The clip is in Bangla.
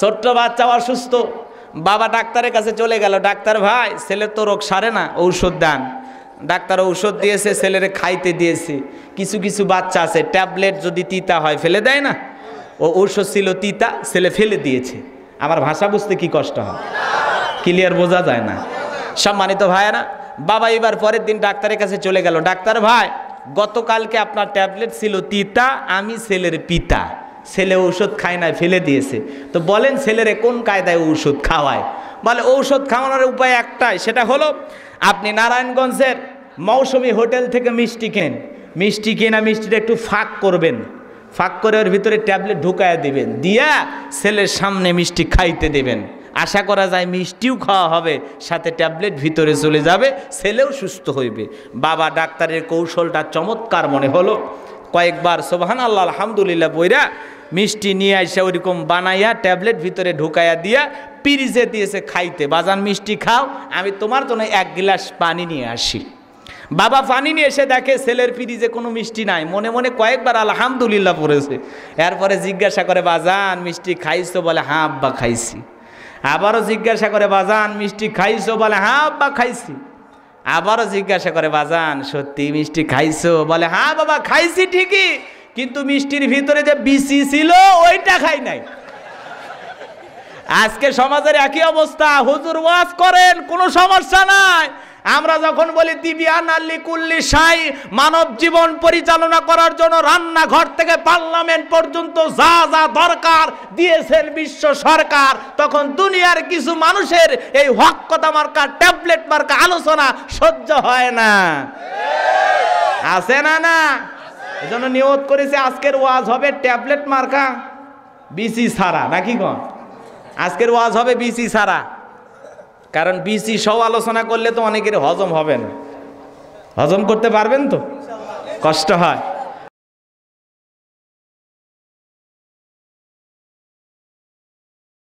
ছোট্ট বাচ্চা অসুস্থ বাবা ডাক্তারের কাছে চলে গেল ডাক্তার ভাই ছেলের তো রোগ সারে না ঔষধ দেন ডাক্তার ঔষধ দিয়েছে ছেলের খাইতে দিয়েছে কিছু কিছু বাচ্চা আছে ট্যাবলেট যদি তিতা হয় ফেলে দেয় না ও ঔষধ ছিল তিতা ছেলে ফেলে দিয়েছে আমার ভাষা বুঝতে কি কষ্ট হয় ক্লিয়ার বোঝা যায় না সম্মানিত ভাইয়েরা বাবা এবার পরের দিন ডাক্তারের কাছে চলে গেল ডাক্তার ভাই গতকালকে আপনার ট্যাবলেট ছিল তিতা আমি ছেলের পিতা ছেলে ঔষধ খায় না ফেলে দিয়েছে তো বলেন ছেলেরে কোন কায়দায় ঔষধ খাওয়ায় বলে ঔষধ খাওয়ানোর উপায় একটাই সেটা হলো আপনি নারায়ণগঞ্জের মৌসুমি হোটেল থেকে মিষ্টি কেন মিষ্টি কেনা মিষ্টিটা একটু ফাঁক করবেন ফাঁক করে ওর ভিতরে ট্যাবলেট ঢুকায় দিবেন দিয়া ছেলের সামনে মিষ্টি খাইতে দেবেন আশা করা যায় মিষ্টিও খাওয়া হবে সাথে ট্যাবলেট ভিতরে চলে যাবে ছেলেও সুস্থ হইবে বাবা ডাক্তারের কৌশলটা চমৎকার মনে হলো কয়েকবার সোবাহান আল্লাহ আলহামদুলিল্লাহ বইরা মিষ্টি নিয়ে আসে ওইরকম বানাইয়া ট্যাবলেট ভিতরে ঢুকাইয়া দিয়া পিরিজে দিয়েছে খাইতে বাজান মিষ্টি খাও আমি তোমার জন্য এক গিলাস পানি নিয়ে আসি বাবা পানি নিয়ে এসে দেখে ছেলের ফিরিজে কোনো মিষ্টি নাই মনে মনে কয়েকবার আলহামদুলিল্লাহ পড়েছে এরপরে জিজ্ঞাসা করে বাজান মিষ্টি খাইছো বলে হ্যাঁ আব্বা খাইছি আবারও জিজ্ঞাসা করে বাজান মিষ্টি খাইছো বলে হ্যাঁ আব্বা খাইছি আবারও জিজ্ঞাসা করে বাজান সত্যি মিষ্টি খাইছো বলে হ্যাঁ বাবা খাইছি ঠিকই কিন্তু মিষ্টির ভিতরে যে বিসি ছিল ওইটা খাই নাই আজকে সমাজের একই অবস্থা হুজুর ওয়াজ করেন কোনো সমস্যা নাই আমরা যখন বলি দিবিয়ান আল্লি কুল্লি সাই মানব জীবন পরিচালনা করার জন্য রান্নাঘর থেকে পার্লামেন্ট পর্যন্ত যা যা দরকার দিয়েছেন বিশ্ব সরকার তখন দুনিয়ার কিছু মানুষের এই হকতা মার্কা ট্যাবলেট মার্কা আলোচনা সহ্য হয় না আছে না না এজন্য নিয়োগ করেছে আজকের ওয়াজ হবে ট্যাবলেট মার্কা বিসি সারা নাকি কন আজকের ওয়াজ হবে বিসি সারা কারণ বিসি সব আলোচনা করলে তো অনেকের হজম হবে না হজম করতে পারবেন তো কষ্ট হয়